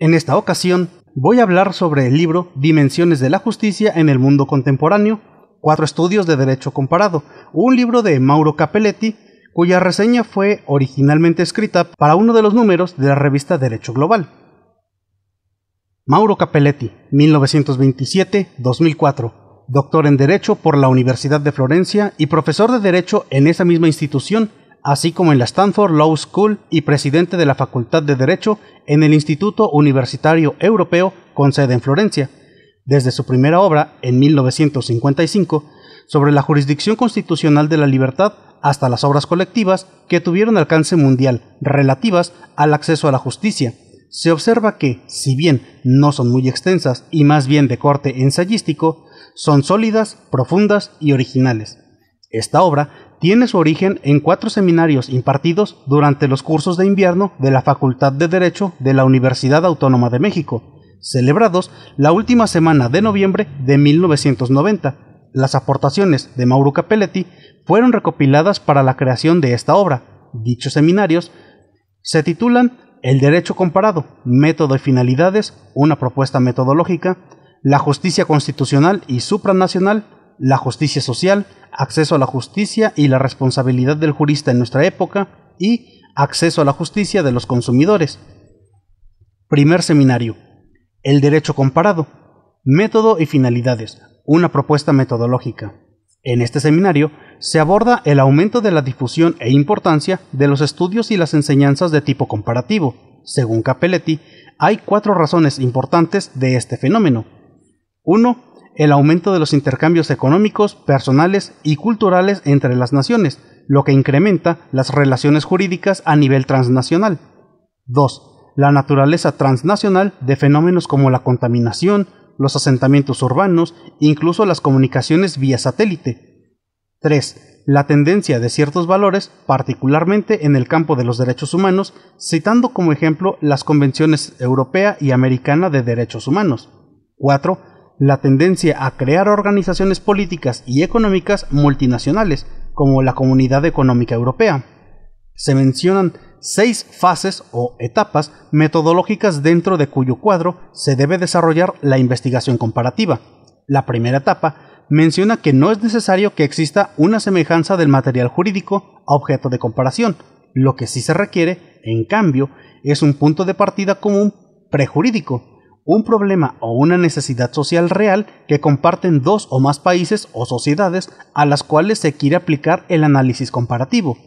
En esta ocasión voy a hablar sobre el libro Dimensiones de la Justicia en el Mundo Contemporáneo, Cuatro Estudios de Derecho Comparado, un libro de Mauro Capelletti, cuya reseña fue originalmente escrita para uno de los números de la revista Derecho Global. Mauro Capelletti, 1927-2004, doctor en Derecho por la Universidad de Florencia y profesor de Derecho en esa misma institución, así como en la Stanford Law School y presidente de la Facultad de Derecho en el Instituto Universitario Europeo con sede en Florencia. Desde su primera obra, en 1955, sobre la jurisdicción constitucional de la libertad hasta las obras colectivas que tuvieron alcance mundial relativas al acceso a la justicia, se observa que, si bien no son muy extensas y más bien de corte ensayístico, son sólidas, profundas y originales. Esta obra tiene su origen en cuatro seminarios impartidos durante los cursos de invierno de la Facultad de Derecho de la Universidad Autónoma de México, celebrados la última semana de noviembre de 1990. Las aportaciones de Mauro Capelletti fueron recopiladas para la creación de esta obra. Dichos seminarios se titulan El Derecho Comparado, Método y Finalidades, una propuesta metodológica, La Justicia Constitucional y Supranacional, la justicia social, acceso a la justicia y la responsabilidad del jurista en nuestra época y acceso a la justicia de los consumidores. Primer seminario. El derecho comparado. Método y finalidades. Una propuesta metodológica. En este seminario se aborda el aumento de la difusión e importancia de los estudios y las enseñanzas de tipo comparativo. Según Capelletti, hay cuatro razones importantes de este fenómeno. 1 el aumento de los intercambios económicos, personales y culturales entre las naciones, lo que incrementa las relaciones jurídicas a nivel transnacional. 2. La naturaleza transnacional de fenómenos como la contaminación, los asentamientos urbanos, incluso las comunicaciones vía satélite. 3. La tendencia de ciertos valores, particularmente en el campo de los derechos humanos, citando como ejemplo las convenciones europea y americana de derechos humanos. 4 la tendencia a crear organizaciones políticas y económicas multinacionales, como la Comunidad Económica Europea. Se mencionan seis fases o etapas metodológicas dentro de cuyo cuadro se debe desarrollar la investigación comparativa. La primera etapa menciona que no es necesario que exista una semejanza del material jurídico a objeto de comparación. Lo que sí se requiere, en cambio, es un punto de partida común prejurídico, un problema o una necesidad social real que comparten dos o más países o sociedades a las cuales se quiere aplicar el análisis comparativo.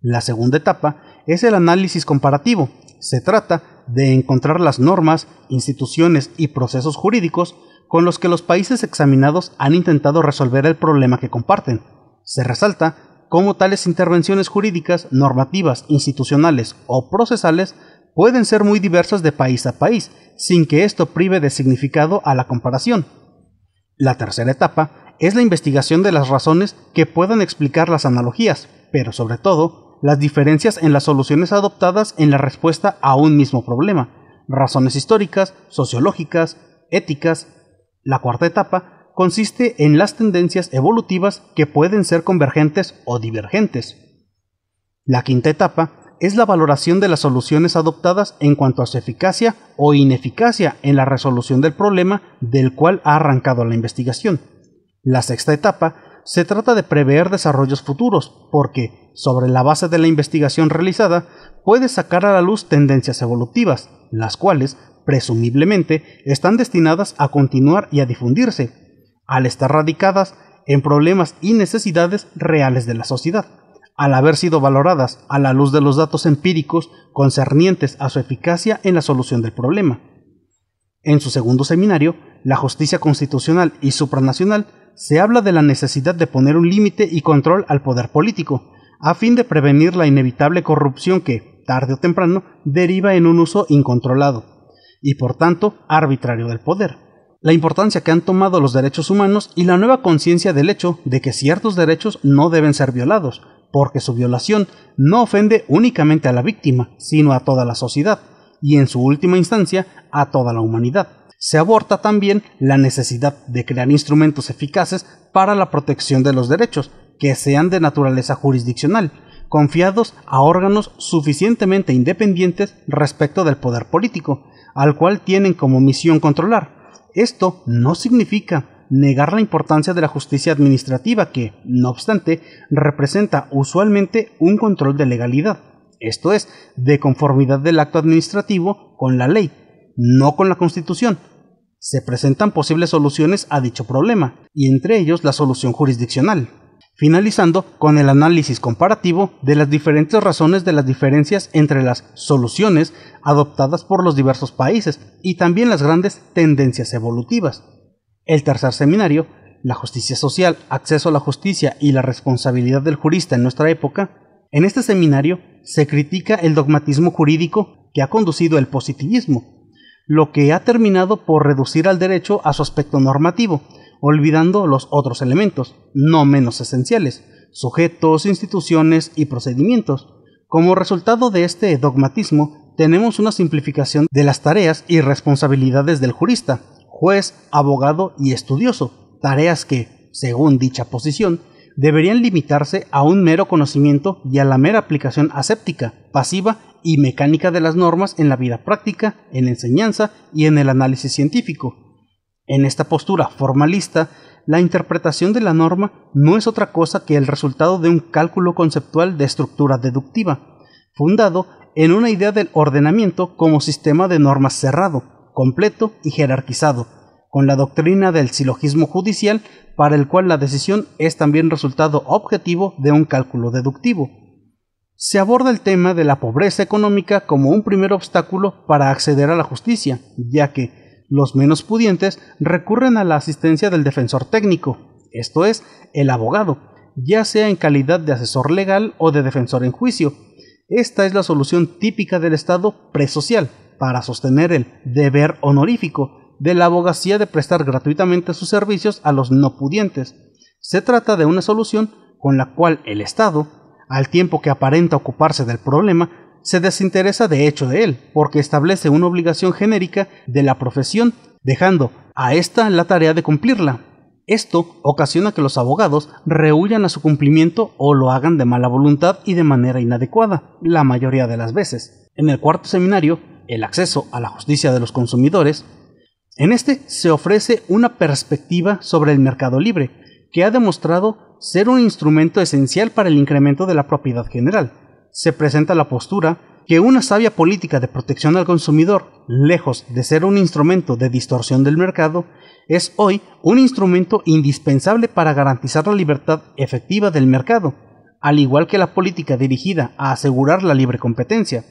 La segunda etapa es el análisis comparativo. Se trata de encontrar las normas, instituciones y procesos jurídicos con los que los países examinados han intentado resolver el problema que comparten. Se resalta cómo tales intervenciones jurídicas, normativas, institucionales o procesales pueden ser muy diversos de país a país, sin que esto prive de significado a la comparación. La tercera etapa es la investigación de las razones que puedan explicar las analogías, pero sobre todo, las diferencias en las soluciones adoptadas en la respuesta a un mismo problema, razones históricas, sociológicas, éticas. La cuarta etapa consiste en las tendencias evolutivas que pueden ser convergentes o divergentes. La quinta etapa es la valoración de las soluciones adoptadas en cuanto a su eficacia o ineficacia en la resolución del problema del cual ha arrancado la investigación. La sexta etapa se trata de prever desarrollos futuros, porque, sobre la base de la investigación realizada, puede sacar a la luz tendencias evolutivas, las cuales, presumiblemente, están destinadas a continuar y a difundirse, al estar radicadas en problemas y necesidades reales de la sociedad al haber sido valoradas a la luz de los datos empíricos concernientes a su eficacia en la solución del problema. En su segundo seminario, la justicia constitucional y supranacional, se habla de la necesidad de poner un límite y control al poder político, a fin de prevenir la inevitable corrupción que, tarde o temprano, deriva en un uso incontrolado, y por tanto arbitrario del poder la importancia que han tomado los derechos humanos y la nueva conciencia del hecho de que ciertos derechos no deben ser violados, porque su violación no ofende únicamente a la víctima, sino a toda la sociedad, y en su última instancia a toda la humanidad. Se aborta también la necesidad de crear instrumentos eficaces para la protección de los derechos, que sean de naturaleza jurisdiccional, confiados a órganos suficientemente independientes respecto del poder político, al cual tienen como misión controlar. Esto no significa negar la importancia de la justicia administrativa que, no obstante, representa usualmente un control de legalidad, esto es, de conformidad del acto administrativo con la ley, no con la Constitución. Se presentan posibles soluciones a dicho problema, y entre ellos la solución jurisdiccional, finalizando con el análisis comparativo de las diferentes razones de las diferencias entre las soluciones adoptadas por los diversos países y también las grandes tendencias evolutivas. El tercer seminario, La justicia social, acceso a la justicia y la responsabilidad del jurista en nuestra época, en este seminario se critica el dogmatismo jurídico que ha conducido el positivismo, lo que ha terminado por reducir al derecho a su aspecto normativo, olvidando los otros elementos, no menos esenciales, sujetos, instituciones y procedimientos. Como resultado de este dogmatismo, tenemos una simplificación de las tareas y responsabilidades del jurista, juez, abogado y estudioso, tareas que, según dicha posición, deberían limitarse a un mero conocimiento y a la mera aplicación aséptica, pasiva y mecánica de las normas en la vida práctica, en la enseñanza y en el análisis científico. En esta postura formalista, la interpretación de la norma no es otra cosa que el resultado de un cálculo conceptual de estructura deductiva, fundado en una idea del ordenamiento como sistema de normas cerrado, completo y jerarquizado, con la doctrina del silogismo judicial para el cual la decisión es también resultado objetivo de un cálculo deductivo. Se aborda el tema de la pobreza económica como un primer obstáculo para acceder a la justicia, ya que los menos pudientes recurren a la asistencia del defensor técnico, esto es, el abogado, ya sea en calidad de asesor legal o de defensor en juicio. Esta es la solución típica del Estado presocial, para sostener el deber honorífico de la abogacía de prestar gratuitamente sus servicios a los no pudientes. Se trata de una solución con la cual el Estado, al tiempo que aparenta ocuparse del problema, se desinteresa de hecho de él, porque establece una obligación genérica de la profesión, dejando a ésta la tarea de cumplirla. Esto ocasiona que los abogados rehuyan a su cumplimiento o lo hagan de mala voluntad y de manera inadecuada, la mayoría de las veces. En el cuarto seminario el acceso a la justicia de los consumidores, en este se ofrece una perspectiva sobre el mercado libre, que ha demostrado ser un instrumento esencial para el incremento de la propiedad general. Se presenta la postura que una sabia política de protección al consumidor, lejos de ser un instrumento de distorsión del mercado, es hoy un instrumento indispensable para garantizar la libertad efectiva del mercado, al igual que la política dirigida a asegurar la libre competencia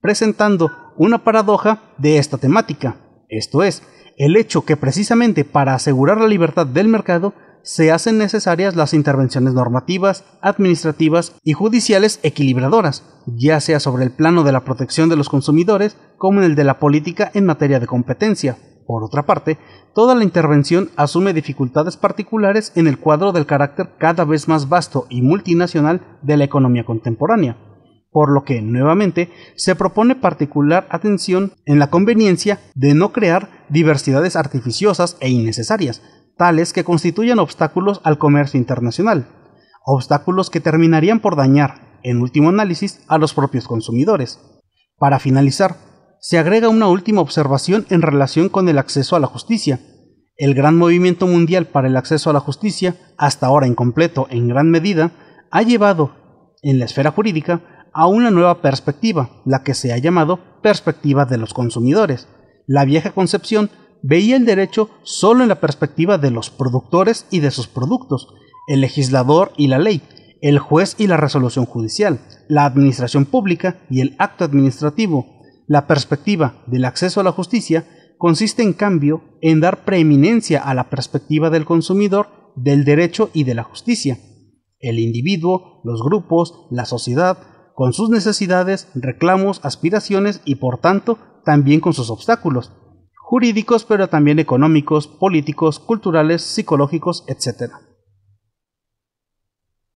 presentando una paradoja de esta temática, esto es, el hecho que precisamente para asegurar la libertad del mercado se hacen necesarias las intervenciones normativas, administrativas y judiciales equilibradoras, ya sea sobre el plano de la protección de los consumidores como en el de la política en materia de competencia. Por otra parte, toda la intervención asume dificultades particulares en el cuadro del carácter cada vez más vasto y multinacional de la economía contemporánea por lo que, nuevamente, se propone particular atención en la conveniencia de no crear diversidades artificiosas e innecesarias, tales que constituyan obstáculos al comercio internacional, obstáculos que terminarían por dañar, en último análisis, a los propios consumidores. Para finalizar, se agrega una última observación en relación con el acceso a la justicia. El gran movimiento mundial para el acceso a la justicia, hasta ahora incompleto en gran medida, ha llevado, en la esfera jurídica, a una nueva perspectiva, la que se ha llamado perspectiva de los consumidores. La vieja concepción veía el derecho solo en la perspectiva de los productores y de sus productos, el legislador y la ley, el juez y la resolución judicial, la administración pública y el acto administrativo. La perspectiva del acceso a la justicia consiste en cambio en dar preeminencia a la perspectiva del consumidor, del derecho y de la justicia. El individuo, los grupos, la sociedad, con sus necesidades, reclamos, aspiraciones y por tanto también con sus obstáculos, jurídicos pero también económicos, políticos, culturales, psicológicos, etcétera.